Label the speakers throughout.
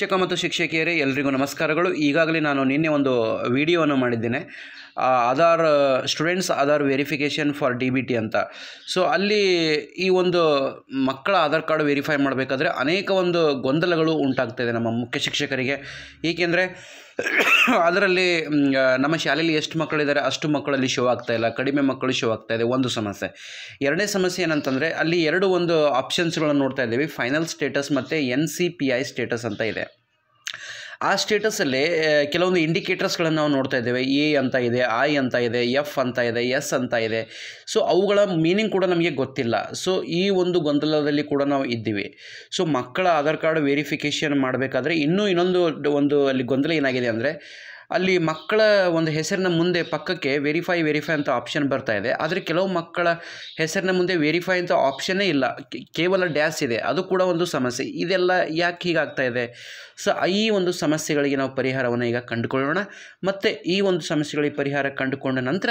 Speaker 1: ಶಿಕ್ಷಕ ಮತ್ತು ಶಿಕ್ಷಕಿಯರೇ ಎಲ್ರಿಗೂ ನಮಸ್ಕಾರಗಳು ಈಗಾಗಲೇ ನಾನು ನಿನ್ನೆ ಒಂದು ವಿಡಿಯೋವನ್ನು ಮಾಡಿದ್ದೇನೆ Aadhaar students Aadhaar verification for D B T ಅಂತ ಸೊ ಅಲ್ಲಿ ಈ ಒಂದು ಮಕ್ಕಳ ಆಧಾರ್ ಕಾರ್ಡ್ ವೆರಿಫೈ ಮಾಡಬೇಕಾದ್ರೆ ಅನೇಕ ಒಂದು ಗೊಂದಲಗಳು ಉಂಟಾಗ್ತದೆ ನಮ್ಮ ಮುಖ್ಯ ಶಿಕ್ಷಕರಿಗೆ ಏಕೆಂದರೆ ಅದರಲ್ಲಿ ನಮ್ಮ ಶಾಲೆಯಲ್ಲಿ ಎಷ್ಟು ಮಕ್ಕಳಿದ್ದಾರೆ ಅಷ್ಟು ಮಕ್ಕಳಲ್ಲಿ ಶೋ ಆಗ್ತಾ ಇಲ್ಲ ಕಡಿಮೆ ಮಕ್ಕಳು ಶೋ ಆಗ್ತಾ ಇದೆ ಒಂದು ಸಮಸ್ಯೆ ಎರಡನೇ ಸಮಸ್ಯೆ ಏನಂತಂದರೆ ಅಲ್ಲಿ ಎರಡು ಒಂದು ಆಪ್ಷನ್ಸ್ಗಳನ್ನು ನೋಡ್ತಾ ಇದ್ದೀವಿ ಫೈನಲ್ ಸ್ಟೇಟಸ್ ಮತ್ತು N C P I status ಅಂತ ಇದೆ ಆ ಸ್ಟೇಟಸಲ್ಲಿ ಕೆಲವೊಂದು ಇಂಡಿಕೇಟರ್ಸ್ಗಳನ್ನು ನಾವು ನೋಡ್ತಾ ಇದ್ದೇವೆ ಎ ಅಂತ ಇದೆ ಐ ಅಂತ ಇದೆ ಎಫ್ ಅಂತ ಇದೆ ಎಸ್ ಅಂತ ಇದೆ ಸೊ ಅವುಗಳ ಮೀನಿಂಗ್ ಕೂಡ ನಮಗೆ ಗೊತ್ತಿಲ್ಲ ಸೊ ಈ ಒಂದು ಗೊಂದಲದಲ್ಲಿ ಕೂಡ ನಾವು ಇದ್ದೀವಿ ಸೊ ಮಕ್ಕಳ ಆಧಾರ್ ಕಾರ್ಡ್ ವೆರಿಫಿಕೇಷನ್ ಮಾಡಬೇಕಾದ್ರೆ ಇನ್ನೂ ಇನ್ನೊಂದು ಒಂದು ಅಲ್ಲಿ ಗೊಂದಲ ಏನಾಗಿದೆ ಅಂದರೆ ಅಲ್ಲಿ ಮಕ್ಕಳ ಒಂದು ಹೆಸರಿನ ಮುಂದೆ ಪಕ್ಕಕ್ಕೆ ವೆರಿಫೈ ವೆರಿಫೈ ಅಂತ ಆಪ್ಷನ್ ಬರ್ತಾ ಇದೆ ಆದರೆ ಕೆಲವು ಮಕ್ಕಳ ಹೆಸರಿನ ಮುಂದೆ ವೆರಿಫೈ ಅಂತ ಆಪ್ಷನ್ನೇ ಇಲ್ಲ ಕೇವಲ ಡ್ಯಾಸ್ ಇದೆ ಅದು ಕೂಡ ಒಂದು ಸಮಸ್ಯೆ ಇದೆಲ್ಲ ಯಾಕೆ ಹೀಗಾಗ್ತಾ ಇದೆ ಸೊ ಈ ಒಂದು ಸಮಸ್ಯೆಗಳಿಗೆ ನಾವು ಪರಿಹಾರವನ್ನು ಈಗ ಕಂಡುಕೊಳ್ಳೋಣ ಮತ್ತು ಈ ಒಂದು ಸಮಸ್ಯೆಗಳಿಗೆ ಪರಿಹಾರ ಕಂಡುಕೊಂಡ ನಂತರ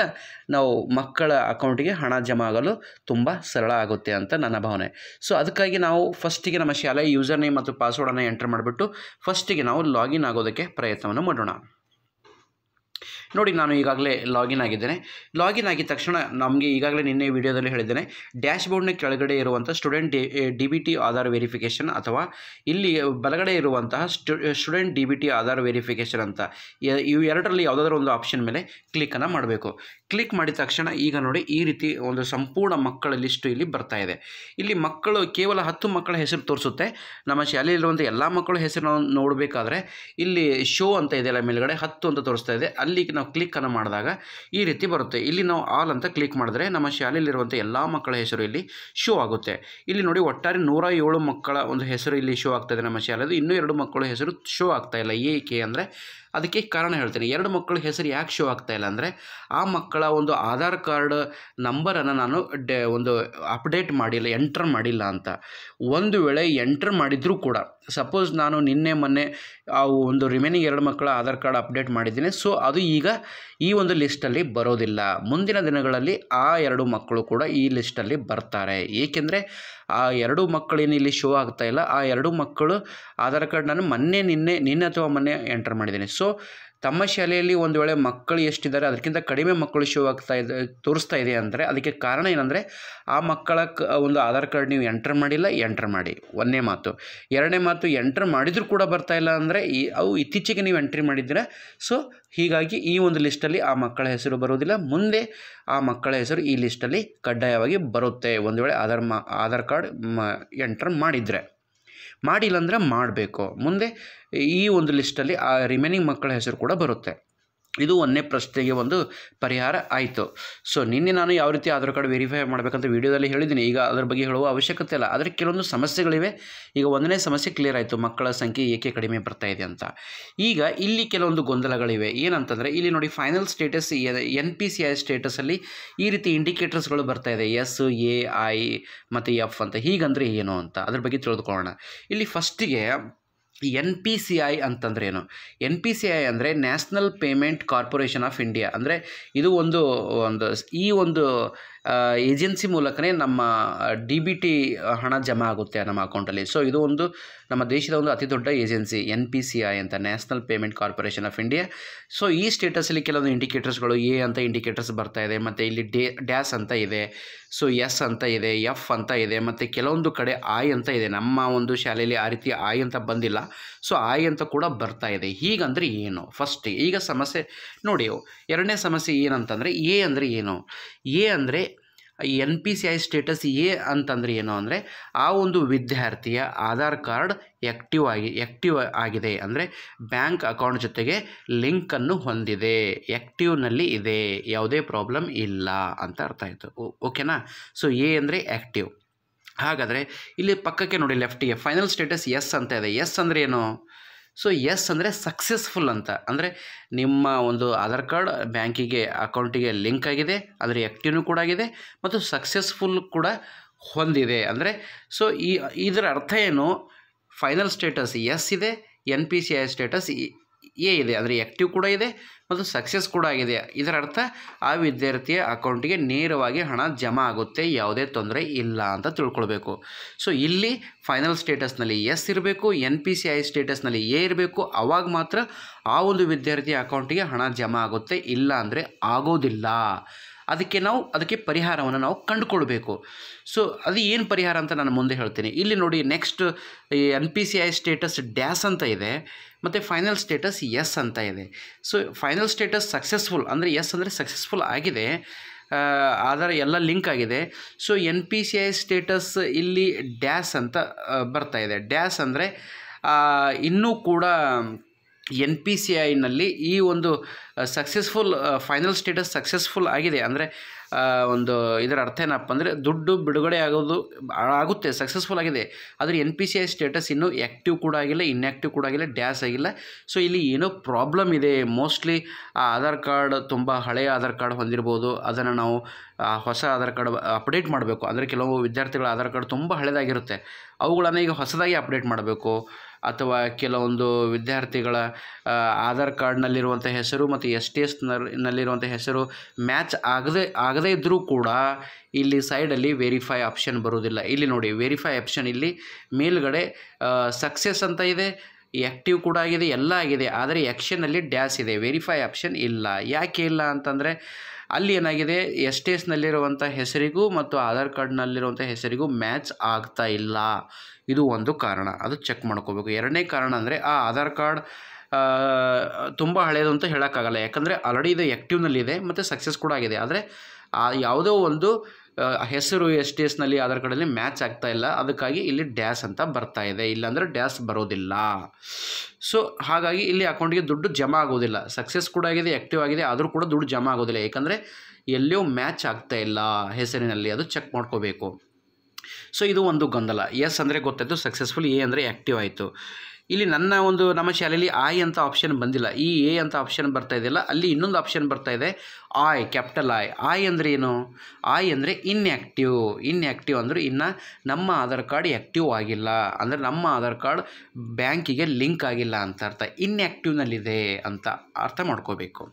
Speaker 1: ನಾವು ಮಕ್ಕಳ ಅಕೌಂಟಿಗೆ ಹಣ ಜಮಾ ಆಗಲು ತುಂಬ ಸರಳ ಆಗುತ್ತೆ ಅಂತ ನನ್ನ ಭಾವನೆ ಸೊ ಅದಕ್ಕಾಗಿ ನಾವು ಫಸ್ಟಿಗೆ ನಮ್ಮ ಶಾಲೆ ಯೂಸರ್ ನೇಮ್ ಮತ್ತು ಪಾಸ್ವರ್ಡನ್ನು ಎಂಟರ್ ಮಾಡಿಬಿಟ್ಟು ಫಸ್ಟಿಗೆ ನಾವು ಲಾಗಿನ್ ಆಗೋದಕ್ಕೆ ಪ್ರಯತ್ನವನ್ನು ಮಾಡೋಣ ನೋಡಿ ನಾನು ಈಗಾಗಲೇ ಲಾಗಿನ್ ಆಗಿದ್ದೇನೆ ಲಾಗಿನ್ ಆಗಿದ ತಕ್ಷಣ ನಮಗೆ ಈಗಾಗಲೇ ನಿನ್ನೆ ವಿಡಿಯೋದಲ್ಲಿ ಹೇಳಿದ್ದೇನೆ ಡ್ಯಾಶ್ ಬೋರ್ಡ್ನ ಕೆಳಗಡೆ ಇರುವಂಥ student D D B T Aadhaar verification ಅಥವಾ ಇಲ್ಲಿ ಬಲಗಡೆ ಇರುವಂತಹ student D B T Aadhaar verification ಅಂತ ಇವು ಎರಡರಲ್ಲಿ ಯಾವುದಾದ್ರೂ ಒಂದು ಆಪ್ಷನ್ ಮೇಲೆ ಕ್ಲಿಕ್ಕನ್ನು ಮಾಡಬೇಕು ಕ್ಲಿಕ್ ಮಾಡಿದ ತಕ್ಷಣ ಈಗ ನೋಡಿ ಈ ರೀತಿ ಒಂದು ಸಂಪೂರ್ಣ ಮಕ್ಕಳ ಲಿಸ್ಟು ಇಲ್ಲಿ ಬರ್ತಾ ಇದೆ ಇಲ್ಲಿ ಮಕ್ಕಳು ಕೇವಲ ಹತ್ತು ಮಕ್ಕಳ ಹೆಸರು ತೋರಿಸುತ್ತೆ ನಮ್ಮ ಶಾಲೆಯಲ್ಲಿರುವಂಥ ಎಲ್ಲ ಮಕ್ಕಳ ಹೆಸರು ನೋಡಬೇಕಾದ್ರೆ ಇಲ್ಲಿ ಶೋ ಅಂತ ಇದೆಯಲ್ಲ ಮೇಲುಗಡೆ ಹತ್ತು ಅಂತ ತೋರಿಸ್ತಾ ಇದೆ ಅಲ್ಲಿಗೆ ನಾವು ನಾವು ಕ್ಲಿಕ್ಕನ್ನು ಮಾಡಿದಾಗ ಈ ರೀತಿ ಬರುತ್ತೆ ಇಲ್ಲಿ ನಾವು ಆಲ್ ಅಂತ ಕ್ಲಿಕ್ ಮಾಡಿದ್ರೆ ನಮ್ಮ ಶಾಲೆಯಲ್ಲಿರುವಂಥ ಎಲ್ಲ ಮಕ್ಕಳ ಹೆಸರು ಇಲ್ಲಿ ಶೋ ಆಗುತ್ತೆ ಇಲ್ಲಿ ನೋಡಿ ಒಟ್ಟಾರೆ ನೂರ ಏಳು ಮಕ್ಕಳ ಒಂದು ಹೆಸರು ಇಲ್ಲಿ ಶೋ ಆಗ್ತಾಯಿದೆ ನಮ್ಮ ಶಾಲೆಯಲ್ಲಿ ಇನ್ನೂ ಎರಡು ಮಕ್ಕಳ ಹೆಸರು ಶೋ ಆಗ್ತಾಯಿಲ್ಲ ಏಕೆ ಅಂದರೆ ಅದಕ್ಕೆ ಕಾರಣ ಹೇಳ್ತೀನಿ ಎರಡು ಮಕ್ಕಳ ಹೆಸರು ಯಾಕೆ ಶೋ ಆಗ್ತಾ ಇಲ್ಲ ಅಂದರೆ ಆ ಮಕ್ಕಳ ಒಂದು ಆಧಾರ್ ಕಾರ್ಡ್ ನಂಬರನ್ನು ನಾನು ಡೆ ಒಂದು ಅಪ್ಡೇಟ್ ಮಾಡಿಲ್ಲ ಎಂಟ್ರ್ ಮಾಡಿಲ್ಲ ಅಂತ ಒಂದು ವೇಳೆ ಎಂಟ್ರ್ ಮಾಡಿದರೂ ಕೂಡ ಸಪೋಸ್ ನಾನು ನಿನ್ನೆ ಮೊನ್ನೆ ಆ ಒಂದು ರಿಮೈನಿಂಗ್ ಎರಡು ಮಕ್ಕಳ ಆಧಾರ್ ಕಾರ್ಡ್ ಅಪ್ಡೇಟ್ ಮಾಡಿದ್ದೀನಿ ಸೊ ಅದು ಈಗ ಈ ಒಂದು ಲಿಸ್ಟಲ್ಲಿ ಬರೋದಿಲ್ಲ ಮುಂದಿನ ದಿನಗಳಲ್ಲಿ ಆ ಎರಡು ಮಕ್ಕಳು ಕೂಡ ಈ ಲಿಸ್ಟಲ್ಲಿ ಬರ್ತಾರೆ ಏಕೆಂದರೆ ಆ ಎರಡು ಮಕ್ಕಳೇನು ಇಲ್ಲಿ ಶೋ ಆಗ್ತಾ ಇಲ್ಲ ಆ ಎರಡು ಮಕ್ಕಳು ಆಧಾರ್ ಕಾರ್ಡ್ ನಾನು ಮೊನ್ನೆ ನಿನ್ನೆ ನಿನ್ನೆ ಅಥವಾ ಮೊನ್ನೆ ಎಂಟರ್ ಮಾಡಿದ್ದೀನಿ ಸೊ ಸೊ ತಮ್ಮ ಶಾಲೆಯಲ್ಲಿ ಒಂದು ವೇಳೆ ಮಕ್ಕಳು ಎಷ್ಟಿದ್ದಾರೆ ಅದಕ್ಕಿಂತ ಕಡಿಮೆ ಮಕ್ಕಳು ಶೋ ಆಗ್ತಾ ಇದೆ ತೋರಿಸ್ತಾ ಇದೆ ಅಂದರೆ ಅದಕ್ಕೆ ಕಾರಣ ಏನಂದರೆ ಆ ಮಕ್ಕಳ ಒಂದು ಆಧಾರ್ ಕಾರ್ಡ್ ನೀವು ಎಂಟರ್ ಮಾಡಿಲ್ಲ ಎಂಟರ್ ಮಾಡಿ ಒಂದನೇ ಮಾತು ಎರಡನೇ ಮಾತು ಎಂಟ್ರ್ ಮಾಡಿದರೂ ಕೂಡ ಬರ್ತಾ ಇಲ್ಲ ಅಂದರೆ ಈ ಅವು ಇತ್ತೀಚೆಗೆ ನೀವು ಎಂಟ್ರಿ ಮಾಡಿದ್ದೀರಾ ಸೊ ಹೀಗಾಗಿ ಈ ಒಂದು ಲಿಸ್ಟಲ್ಲಿ ಆ ಮಕ್ಕಳ ಹೆಸರು ಬರೋದಿಲ್ಲ ಮುಂದೆ ಆ ಮಕ್ಕಳ ಹೆಸರು ಈ ಲಿಸ್ಟಲ್ಲಿ ಕಡ್ಡಾಯವಾಗಿ ಬರುತ್ತೆ ಒಂದು ವೇಳೆ ಆಧಾರ್ ಮಾ ಆಧಾರ್ ಕಾರ್ಡ್ ಮ ಎಂಟರ್ ಮಾಡಿದರೆ ಮಾಡಿಲ್ಲ ಅಂದರೆ ಮಾಡಬೇಕು ಮುಂದೆ ಈ ಒಂದು ಲಿಸ್ಟಲ್ಲಿ ಆ ರಿಮೈನಿಂಗ್ ಮಕ್ಕಳ ಹೆಸರು ಕೂಡ ಬರುತ್ತೆ ಇದು ಒಂದನೇ ಪ್ರಶ್ನೆಗೆ ಒಂದು ಪರಿಹಾರ ಆಯಿತು ಸೊ ನಿನ್ನೆ ನಾನು ಯಾವ ರೀತಿ ಆಧಾರ್ ಕಾರ್ಡ್ ವೆರಿಫೈ ಮಾಡಬೇಕಂತ ವೀಡಿಯೋದಲ್ಲಿ ಹೇಳಿದ್ದೀನಿ ಈಗ ಅದರ ಬಗ್ಗೆ ಹೇಳುವ ಅವಶ್ಯಕತೆ ಇಲ್ಲ ಆದರೆ ಕೆಲವೊಂದು ಸಮಸ್ಯೆಗಳಿವೆ ಈಗ ಒಂದನೇ ಸಮಸ್ಯೆ ಕ್ಲಿಯರ್ ಆಯಿತು ಮಕ್ಕಳ ಸಂಖ್ಯೆ ಏಕೆ ಕಡಿಮೆ ಬರ್ತಾ ಇದೆ ಅಂತ ಈಗ ಇಲ್ಲಿ ಕೆಲವೊಂದು ಗೊಂದಲಗಳಿವೆ ಏನಂತಂದರೆ ಇಲ್ಲಿ ನೋಡಿ final status N P C I ಸ್ಟೇಟಸಲ್ಲಿ ಈ ರೀತಿ ಇಂಡಿಕೇಟರ್ಸ್ಗಳು ಬರ್ತಾ ಇದೆ ಎಸ್ ಎ ಐ ಮತ್ತು ಎಫ್ ಅಂತ ಹೀಗಂದರೆ ಏನು ಅಂತ ಅದ್ರ ಬಗ್ಗೆ ತಿಳಿದುಕೊಳ್ಳೋಣ ಇಲ್ಲಿ ಫಸ್ಟಿಗೆ ಎನ್ ಪಿ ಸಿ ಐ ಅಂತಂದ್ರೇನು ಎನ್ ಪಿ ಸಿ ಐ ಅಂದರೆ national payment corporation of India ಅಂದರೆ ಇದು ಒಂದು ಒಂದು ಈ ಒಂದು ಏಜೆನ್ಸಿ ಮೂಲಕನೇ ನಮ್ಮ ಡಿ ಬಿ ಟಿ ಹಣ ಜಮಾ ಆಗುತ್ತೆ ನಮ್ಮ ಅಕೌಂಟಲ್ಲಿ ಸೊ ಇದು ಒಂದು ನಮ್ಮ ದೇಶದ ಒಂದು ಅತಿ ದೊಡ್ಡ agency N P C I ಅಂತ national payment corporation of India so ಈ ಸ್ಟೇಟಸಲ್ಲಿ ಕೆಲವೊಂದು ಇಂಡಿಕೇಟರ್ಸ್ಗಳು ಎ ಅಂತ ಇಂಡಿಕೇಟರ್ಸ್ ಬರ್ತಾ ಇದೆ ಮತ್ತು ಇಲ್ಲಿ ಡೇ ಡ್ಯಾಸ್ ಅಂತ ಇದೆ ಸೊ ಎಸ್ ಅಂತ ಇದೆ ಎಫ್ ಅಂತ ಇದೆ ಮತ್ತು ಕೆಲವೊಂದು ಕಡೆ ಐ ಅಂತ ಇದೆ ನಮ್ಮ ಒಂದು ಶಾಲೆಯಲ್ಲಿ ಆ ರೀತಿ ಆಯ್ ಅಂತ ಬಂದಿಲ್ಲ ಸೊ ಐ ಅಂತ ಕೂಡ ಬರ್ತಾ ಇದೆ ಹೀಗಂದರೆ ಏನು ಫಸ್ಟ್ ಈಗ ಸಮಸ್ಯೆ ನೋಡಿ ಎರಡನೇ ಸಮಸ್ಯೆ ಏನಂತಂದರೆ ಎ ಅಂದರೆ ಏನು ಎ ಅಂದರೆ N P C I status A ಅಂತಂದರೆ ಏನು ಅಂದರೆ ಆ ಒಂದು ವಿದ್ಯಾರ್ಥಿಯ ಆಧಾರ್ ಕಾರ್ಡ್ ಆ್ಯಕ್ಟಿವ್ ಆಗಿ ಆ್ಯಕ್ಟಿವ್ ಆಗಿದೆ ಅಂದರೆ ಬ್ಯಾಂಕ್ ಅಕೌಂಟ್ ಜೊತೆಗೆ ಲಿಂಕನ್ನು ಹೊಂದಿದೆ ಆ್ಯಕ್ಟಿವ್ನಲ್ಲಿ ಇದೆ ಯಾವುದೇ ಪ್ರಾಬ್ಲಮ್ ಇಲ್ಲ ಅಂತ ಅರ್ಥ ಆಯಿತು ಓಕೆನಾ ಸೊ ಎ ಅಂದರೆ ಆ್ಯಕ್ಟಿವ್ ಹಾಗಾದರೆ ಇಲ್ಲಿ ಪಕ್ಕಕ್ಕೆ ನೋಡಿ ಲೆಫ್ಟಿಗೆ ಫೈನಲ್ ಸ್ಟೇಟಸ್ ಎಸ್ ಅಂತ ಇದೆ ಎಸ್ ಅಂದರೆ ಏನು ಸೊ ಎಸ್ ಅಂದರೆ ಸಕ್ಸಸ್ಫುಲ್ ಅಂತ ಅಂದರೆ ನಿಮ್ಮ ಒಂದು ಆಧಾರ್ ಕಾರ್ಡ್ ಬ್ಯಾಂಕಿಗೆ ಅಕೌಂಟಿಗೆ ಲಿಂಕ್ ಆಗಿದೆ ಅದರ ಆ್ಯಕ್ಟಿವ್ನು ಕೂಡ ಆಗಿದೆ ಮತ್ತು ಸಕ್ಸಸ್ಫುಲ್ ಕೂಡ ಹೊಂದಿದೆ ಅಂದರೆ ಸೊ ಈ ಇದರ ಅರ್ಥ ಏನು ಫೈನಲ್ ಸ್ಟೇಟಸ್ ಎಸ್ ಇದೆ N P C I status A ಇದೆ ಅಂದರೆ ಆ್ಯಕ್ಟಿವ್ ಕೂಡ ಇದೆ ಮತ್ತು ಸಕ್ಸಸ್ ಕೂಡ ಆಗಿದೆ ಇದರ ಅರ್ಥ ಆ ವಿದ್ಯಾರ್ಥಿಯ ಅಕೌಂಟಿಗೆ ನೇರವಾಗಿ ಹಣ ಜಮಾ ಆಗುತ್ತೆ ಯಾವುದೇ ತೊಂದರೆ ಇಲ್ಲ ಅಂತ ತಿಳ್ಕೊಳ್ಬೇಕು ಸೊ ಇಲ್ಲಿ ಫೈನಲ್ ಸ್ಟೇಟಸ್ನಲ್ಲಿ ಎಸ್ ಇರಬೇಕು ಎನ್ ಪಿ ಸಿ ಐ ಸ್ಟೇಟಸ್ನಲ್ಲಿ ಎ ಇರಬೇಕು ಆವಾಗ ಮಾತ್ರ ಆ ಒಂದು ವಿದ್ಯಾರ್ಥಿಯ ಅಕೌಂಟಿಗೆ ಹಣ ಜಮಾ ಆಗುತ್ತೆ ಇಲ್ಲ ಅಂದರೆ ಆಗೋದಿಲ್ಲ ಅದಕ್ಕೆ ನಾವು ಅದಕ್ಕೆ ಪರಿಹಾರವನ್ನು ನಾವು ಕಂಡುಕೊಳ್ಬೇಕು ಸೊ ಅದು ಏನು ಪರಿಹಾರ ಅಂತ ನಾನು ಮುಂದೆ ಹೇಳ್ತೀನಿ ಇಲ್ಲಿ ನೋಡಿ ನೆಕ್ಸ್ಟ್ ಈ N P C I status dash ಅಂತ ಇದೆ ಮತ್ತು ಫೈನಲ್ ಸ್ಟೇಟಸ್ ಎಸ್ ಅಂತ ಇದೆ ಸೊ ಫೈನಲ್ ಸ್ಟೇಟಸ್ ಸಕ್ಸಸ್ಫುಲ್ ಅಂದರೆ ಎಸ್ ಅಂದರೆ ಸಕ್ಸಸ್ಫುಲ್ ಆಗಿದೆ ಆಧಾರ ಎಲ್ಲ ಲಿಂಕ್ ಆಗಿದೆ so N P C I status ಇಲ್ಲಿ ಡ್ಯಾಸ್ ಅಂತ ಬರ್ತಾ ಇದೆ ಡ್ಯಾಸ್ ಅಂದರೆ ಇನ್ನೂ ಕೂಡ ಎನ್ ಪಿ ಸಿ ಐನಲ್ಲಿ ಈ ಒಂದು ಸಕ್ಸಸ್ಫುಲ್ ಫೈನಲ್ ಸ್ಟೇಟಸ್ ಸಕ್ಸಸ್ಫುಲ್ ಆಗಿದೆ ಅಂದರೆ ಒಂದು ಇದರ ಅರ್ಥ ಏನಪ್ಪ ಅಂದರೆ ದುಡ್ಡು ಬಿಡುಗಡೆ ಆಗೋದು ಆಗುತ್ತೆ ಸಕ್ಸಸ್ಫುಲ್ ಆಗಿದೆ ಆದರೆ N P C I status ಇನ್ನೂ ಆ್ಯಕ್ಟಿವ್ ಕೂಡ ಆಗಿಲ್ಲ ಇನ್ಯಾಕ್ಟಿವ್ ಕೂಡ ಆಗಿಲ್ಲ ಡ್ಯಾಸ್ ಆಗಿಲ್ಲ ಸೊ ಇಲ್ಲಿ ಏನೋ ಪ್ರಾಬ್ಲಮ್ ಇದೆ ಮೋಸ್ಟ್ಲಿ ಆ ಆಧಾರ್ ಕಾರ್ಡ್ ತುಂಬ ಹಳೆಯ ಆಧಾರ್ ಕಾರ್ಡ್ ಹೊಂದಿರ್ಬೋದು ಅದನ್ನು ನಾವು ಹೊಸ ಆಧಾರ್ ಕಾರ್ಡ್ ಅಪ್ಡೇಟ್ ಮಾಡಬೇಕು ಅಂದರೆ ಕೆಲವು ವಿದ್ಯಾರ್ಥಿಗಳ ಆಧಾರ್ ಕಾರ್ಡ್ ತುಂಬ ಹಳೆಯದಾಗಿರುತ್ತೆ ಅವುಗಳನ್ನು ಈಗ ಹೊಸದಾಗಿ ಅಪ್ಡೇಟ್ ಮಾಡಬೇಕು ಅಥವಾ ಕೆಲವೊಂದು ವಿದ್ಯಾರ್ಥಿಗಳ ಆಧಾರ್ ಕಾರ್ಡ್ನಲ್ಲಿರುವಂಥ ಹೆಸರು ಮತ್ತು ಎಸ್ ಟಿ ಎಸ್ನಲ್ಲಿರುವಂಥ ಹೆಸರು ಮ್ಯಾಚ್ ಆಗದೆ ಆಗದೇ ಇದ್ದರೂ ಕೂಡ ಇಲ್ಲಿ ಸೈಡಲ್ಲಿ ವೆರಿಫೈ ಆಪ್ಷನ್ ಬರೋದಿಲ್ಲ ಇಲ್ಲಿ ನೋಡಿ ವೆರಿಫೈ ಆಪ್ಷನ್ ಇಲ್ಲಿ ಮೇಲ್ಗಡೆ ಸಕ್ಸಸ್ ಅಂತ ಇದೆ ಆ್ಯಕ್ಟಿವ್ ಕೂಡ ಆಗಿದೆ ಎಲ್ಲ ಆಗಿದೆ ಆದರೆ ಎಕ್ಷನಲ್ಲಿ ಡ್ಯಾಸ್ ಇದೆ ವೆರಿಫೈ ಆಪ್ಷನ್ ಇಲ್ಲ ಯಾಕೆ ಇಲ್ಲ ಅಂತಂದರೆ ಅಲ್ಲಿ ಏನಾಗಿದೆ ಎಸ್ ಟಿ ಎಸ್ನಲ್ಲಿರುವಂಥ ಹೆಸರಿಗೂ ಮತ್ತು ಆಧಾರ್ ಕಾರ್ಡ್ನಲ್ಲಿರುವಂಥ ಹೆಸರಿಗೂ ಮ್ಯಾಚ್ ಆಗ್ತಾ ಇಲ್ಲ ಇದು ಒಂದು ಕಾರಣ ಅದು ಚೆಕ್ ಮಾಡ್ಕೋಬೇಕು ಎರಡನೇ ಕಾರಣ ಅಂದರೆ ಆ ಆಧಾರ್ ಕಾರ್ಡ್ ತುಂಬ ಹಳೆಯದು ಅಂತ ಹೇಳೋಕ್ಕಾಗಲ್ಲ ಯಾಕಂದರೆ ಆಲ್ರೆಡಿ ಇದು ಆ್ಯಕ್ಟಿವ್ನಲ್ಲಿದೆ ಮತ್ತು ಸಕ್ಸಸ್ ಕೂಡ ಆಗಿದೆ ಆದರೆ ಆ ಯಾವುದೋ ಒಂದು ಹೆಸರು ಎಸ್ ಟಿ ಎಸ್ನಲ್ಲಿ ಆಧಾರ್ ಕಾರ್ಡಲ್ಲಿ ಮ್ಯಾಚ್ ಆಗ್ತಾ ಇಲ್ಲ ಅದಕ್ಕಾಗಿ ಇಲ್ಲಿ ಡ್ಯಾಸ್ ಅಂತ ಬರ್ತಾ ಇದೆ ಇಲ್ಲಾಂದರೆ ಡ್ಯಾಶ್ ಬರೋದಿಲ್ಲ ಸೊ ಹಾಗಾಗಿ ಇಲ್ಲಿ ಅಕೌಂಟ್ಗೆ ದುಡ್ಡು ಜಮಾ ಆಗೋದಿಲ್ಲ ಸಕ್ಸಸ್ ಕೂಡ ಆಗಿದೆ ಆ್ಯಕ್ಟಿವ್ ಆಗಿದೆ ಆದರೂ ಕೂಡ ದುಡ್ಡು ಜಮಾ ಆಗೋದಿಲ್ಲ ಏಕೆಂದರೆ ಎಲ್ಲಿಯೂ ಮ್ಯಾಚ್ ಆಗ್ತಾ ಇಲ್ಲ ಹೆಸರಿನಲ್ಲಿ ಅದು ಚೆಕ್ ಮಾಡ್ಕೋಬೇಕು ಸೊ ಇದು ಒಂದು ಗೊಂದಲ ಎಸ್ ಅಂದರೆ ಗೊತ್ತಾಯಿತು ಸಕ್ಸಸ್ಫುಲ್ ಎ ಅಂದರೆ ಆ್ಯಕ್ಟಿವ್ ಆಯಿತು ಇಲ್ಲಿ ನನ್ನ ಒಂದು ನಮ್ಮ ಶಾಲೆಯಲ್ಲಿ ಐ ಅಂತ ಆಪ್ಷನ್ ಬಂದಿಲ್ಲ ಈ ಎ ಅಂತ ಆಪ್ಷನ್ ಬರ್ತಾ ಇದೆಯಲ್ಲ ಅಲ್ಲಿ ಇನ್ನೊಂದು ಆಪ್ಷನ್ ಬರ್ತಾ ಇದೆ ಆಯ್ ಕ್ಯಾಪಿಟಲ್ ಆಯ್ ಆಯ್ ಅಂದರೆ ಏನು ಆಯ್ ಅಂದರೆ ಇನ್ಆ್ಯಕ್ಟಿವ್ ಇನ್ಆ್ಯಕ್ಟಿವ್ ಅಂದರೆ ಇನ್ನು ನಮ್ಮ ಆಧಾರ್ ಕಾರ್ಡ್ ಆ್ಯಕ್ಟಿವ್ ಆಗಿಲ್ಲ ಅಂದರೆ ನಮ್ಮ ಆಧಾರ್ ಕಾರ್ಡ್ ಬ್ಯಾಂಕಿಗೆ ಲಿಂಕ್ ಆಗಿಲ್ಲ ಅಂತ ಅರ್ಥ ಆ್ಯಕ್ಟಿವ್ನಲ್ಲಿದೆ ಅಂತ ಅರ್ಥ ಮಾಡ್ಕೋಬೇಕು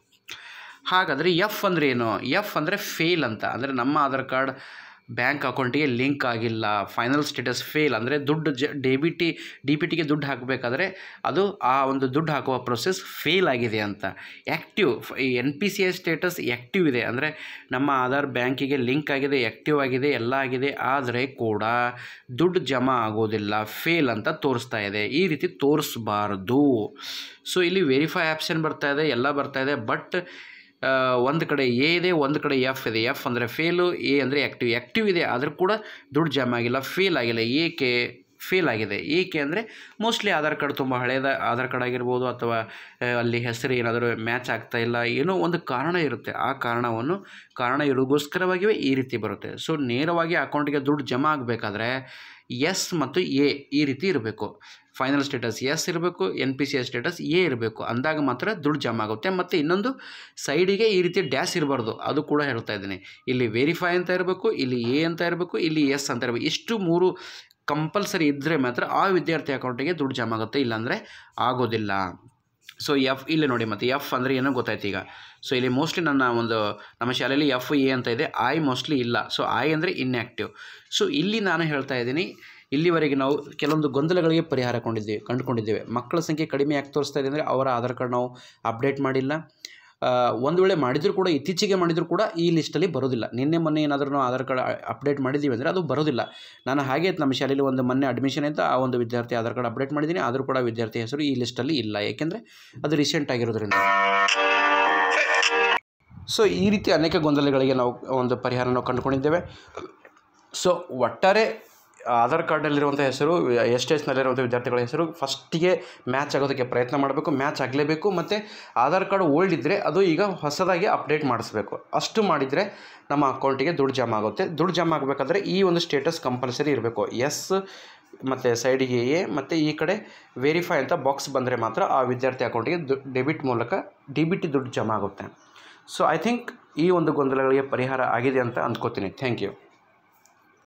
Speaker 1: ಹಾಗಾದರೆ ಎಫ್ ಅಂದರೆ ಏನು ಎಫ್ ಅಂದರೆ ಫೇಲ್ ಅಂತ ಅಂದರೆ ನಮ್ಮ ಆಧಾರ್ ಕಾರ್ಡ್ ಬ್ಯಾಂಕ್ ಅಕೌಂಟಿಗೆ ಲಿಂಕ್ ಆಗಿಲ್ಲ ಫೈನಲ್ ಸ್ಟೇಟಸ್ ಫೇಲ್ ಅಂದರೆ ದುಡ್ಡು ಜ D B T D B ಟಿಗೆ ದುಡ್ಡು ಹಾಕಬೇಕಾದ್ರೆ ಅದು ಆ ಒಂದು ದುಡ್ಡು ಹಾಕುವ ಪ್ರೊಸೆಸ್ ಫೇಲ್ ಆಗಿದೆ ಅಂತ ಆ್ಯಕ್ಟಿವ್ ಈ N P C I status active ಇದೆ ಅಂದರೆ ನಮ್ಮ ಆಧಾರ್ ಬ್ಯಾಂಕಿಗೆ ಲಿಂಕ್ ಆಗಿದೆ ಆ್ಯಕ್ಟಿವ್ ಆಗಿದೆ ಎಲ್ಲ ಆಗಿದೆ ಆದರೆ ಕೂಡ ದುಡ್ಡು ಜಮಾ ಆಗೋದಿಲ್ಲ ಫೇಲ್ ಅಂತ ತೋರಿಸ್ತಾ ಇದೆ ಈ ರೀತಿ ತೋರಿಸ್ಬಾರ್ದು ಸೊ ಇಲ್ಲಿ ವೆರಿಫೈ ಆಪ್ಷನ್ ಬರ್ತಾ ಇದೆ ಎಲ್ಲ ಬರ್ತಾ ಇದೆ ಬಟ್ ಒಂದು ಕಡೆ ಎ ಇದೆ ಒಂದು ಕಡೆ ಎಫ್ ಇದೆ ಎಫ್ ಅಂದರೆ ಫೇಲು ಎ ಅಂದರೆ ಆ್ಯಕ್ಟಿವ್ ಆ್ಯಕ್ಟಿವ್ ಇದೆ ಆದರೂ ಕೂಡ ದುಡ್ಡು ಜಾಮ್ ಆಗಿಲ್ಲ ಫೇಲ್ ಆಗಿಲ್ಲ ಏಕೆ ಫೇಲ್ ಆಗಿದೆ ಏಕೆ ಅಂದರೆ ಮೋಸ್ಟ್ಲಿ ಆಧಾರ್ ಕಾರ್ಡ್ ತುಂಬ ಹಳೆಯದ ಆಧಾರ್ ಕಾರ್ಡ್ ಆಗಿರ್ಬೋದು ಅಥವಾ ಅಲ್ಲಿ ಹೆಸರು ಏನಾದರೂ ಮ್ಯಾಚ್ ಆಗ್ತಾ ಇಲ್ಲ ಏನೋ ಒಂದು ಕಾರಣ ಇರುತ್ತೆ ಆ ಕಾರಣವನ್ನು ಕಾರಣ ಇರೋಗೋಸ್ಕರವಾಗಿಯೇ ಈ ರೀತಿ ಬರುತ್ತೆ ಸೊ ನೇರವಾಗಿ ಅಕೌಂಟಿಗೆ ದುಡ್ಡು ಜಮಾ ಆಗಬೇಕಾದ್ರೆ ಎಸ್ ಮತ್ತು ಎ ಈ ರೀತಿ ಇರಬೇಕು ಫೈನಲ್ ಸ್ಟೇಟಸ್ ಎಸ್ ಇರಬೇಕು N P C S status A ಇರಬೇಕು ಅಂದಾಗ ಮಾತ್ರ ದುಡ್ಡು ಜಮಾ ಆಗುತ್ತೆ ಮತ್ತು ಇನ್ನೊಂದು ಸೈಡಿಗೆ ಈ ರೀತಿ ಡ್ಯಾಶ್ ಇರಬಾರ್ದು ಅದು ಕೂಡ ಹೇಳ್ತಾ ಇದ್ದೀನಿ ಇಲ್ಲಿ ವೆರಿಫೈ ಅಂತ ಇರಬೇಕು ಇಲ್ಲಿ ಎ ಅಂತ ಇರಬೇಕು ಇಲ್ಲಿ ಎಸ್ ಅಂತ ಇರಬೇಕು ಇಷ್ಟು ಮೂರು ಕಂಪಲ್ಸರಿ ಇದ್ದರೆ ಮಾತ್ರ ಆ ವಿದ್ಯಾರ್ಥಿ ಅಕೌಂಟಿಗೆ ದುಡ್ಡು ಜಮಾ ಆಗುತ್ತೆ ಇಲ್ಲಾಂದರೆ ಆಗೋದಿಲ್ಲ ಸೊ ಎಫ್ ಇಲ್ಲಿ ನೋಡಿ ಮತ್ತು ಎಫ್ ಅಂದರೆ ಏನೋ ಗೊತ್ತಾಯ್ತು ಈಗ ಸೊ ಇಲ್ಲಿ ಮೋಸ್ಟ್ಲಿ ನನ್ನ ಒಂದು ನಮ್ಮ ಶಾಲೆಯಲ್ಲಿ ಎಫ್ ಎ ಅಂತ ಇದೆ ಐ ಮೋಸ್ಟ್ಲಿ ಇಲ್ಲ ಸೊ ಐ ಅಂದರೆ ಇನ್ಆ್ಯಕ್ಟಿವ್ ಸೊ ಇಲ್ಲಿ ನಾನು ಹೇಳ್ತಾ ಇದ್ದೀನಿ ಇಲ್ಲಿವರೆಗೆ ನಾವು ಕೆಲವೊಂದು ಗೊಂದಲಗಳಿಗೆ ಪರಿಹಾರ ಕೊಂಡಿದ್ದೀವಿ ಕಂಡುಕೊಂಡಿದ್ದೇವೆ ಮಕ್ಕಳ ಸಂಖ್ಯೆ ಕಡಿಮೆ ಯಾಕೆ ತೋರಿಸ್ತಾ ಇದೆ ಅಂದರೆ ಅವರ ಆಧಾರ್ ಕಾರ್ಡ್ ನಾವು ಅಪ್ಡೇಟ್ ಮಾಡಿಲ್ಲ ಒಂದು ವೇಳೆ ಮಾಡಿದರೂ ಕೂಡ ಇತ್ತೀಚೆಗೆ ಮಾಡಿದರೂ ಕೂಡ ಈ ಲಿಸ್ಟಲ್ಲಿ ಬರೋದಿಲ್ಲ ನಿನ್ನೆ ಮೊನ್ನೆ ಏನಾದರೂ ಆಧಾರ್ ಕಾರ್ಡ್ ಅಪ್ಡೇಟ್ ಮಾಡಿದ್ದೀವಿ ಅಂದರೆ ಅದು ಬರೋದಿಲ್ಲ ನಾನು ಹಾಗೆ ನಮ್ಮ ಶಾಲೆಯಲ್ಲಿ ಒಂದು ಮೊನ್ನೆ ಅಡ್ಮಿಷನ್ ಅಂತ ಆ ಒಂದು ವಿದ್ಯಾರ್ಥಿ ಆಧಾರ್ ಕಾರ್ಡ್ ಅಪ್ಡೇಟ್ ಮಾಡಿದ್ದೀನಿ ಆದರೂ ಕೂಡ ವಿದ್ಯಾರ್ಥಿ ಹೆಸರು ಈ ಲಿಸ್ಟಲ್ಲಿ ಇಲ್ಲ ಏಕೆಂದರೆ ಅದು ರೀಸೆಂಟ್ ಆಗಿರೋದ್ರಿಂದ ಸೊ ಈ ರೀತಿ ಅನೇಕ ಗೊಂದಲಗಳಿಗೆ ನಾವು ಒಂದು ಪರಿಹಾರ ನಾವು ಕಂಡುಕೊಂಡಿದ್ದೇವೆ ಸೊ ಒಟ್ಟಾರೆ ಆಧಾರ್ ಕಾರ್ಡಲ್ಲಿರುವಂಥ ಹೆಸರು ಎಸ್ ಎಸ್ನಲ್ಲಿರುವಂಥ ವಿದ್ಯಾರ್ಥಿಗಳ ಹೆಸರು ಫಸ್ಟಿಗೆ ಮ್ಯಾಚ್ ಆಗೋದಕ್ಕೆ ಪ್ರಯತ್ನ ಮಾಡಬೇಕು ಮ್ಯಾಚ್ ಆಗಲೇಬೇಕು ಮತ್ತು ಆಧಾರ್ ಕಾರ್ಡ್ ಓಲ್ಡ್ ಇದ್ದರೆ ಅದು ಈಗ ಹೊಸದಾಗಿ ಅಪ್ಡೇಟ್ ಮಾಡಿಸ್ಬೇಕು ಅಷ್ಟು ಮಾಡಿದರೆ ನಮ್ಮ ಅಕೌಂಟಿಗೆ ದುಡ್ಡು ಜಮಾ ಆಗುತ್ತೆ ದುಡ್ಡು ಜಮಾ ಆಗಬೇಕಾದ್ರೆ ಈ ಒಂದು ಸ್ಟೇಟಸ್ ಕಂಪಲ್ಸರಿ ಇರಬೇಕು ಎಸ್ ಮತ್ತು ಸೈಡಿಗೆ ಎ ಮತ್ತು ಈ ಕಡೆ ವೆರಿಫೈ ಅಂತ ಬಾಕ್ಸ್ ಬಂದರೆ ಮಾತ್ರ ಆ ವಿದ್ಯಾರ್ಥಿ ಅಕೌಂಟಿಗೆ ಡೆಬಿಟ್ ಮೂಲಕ ಡಿ ಬಿ ಟಿ ದುಡ್ಡು ಜಮಾ ಆಗುತ್ತೆ ಸೊ ಐ ಥಿಂಕ್ ಈ ಒಂದು ಗೊಂದಲಗಳಿಗೆ ಪರಿಹಾರ ಆಗಿದೆ ಅಂತ ಅಂದ್ಕೋತೀನಿ ಥ್ಯಾಂಕ್ ಯು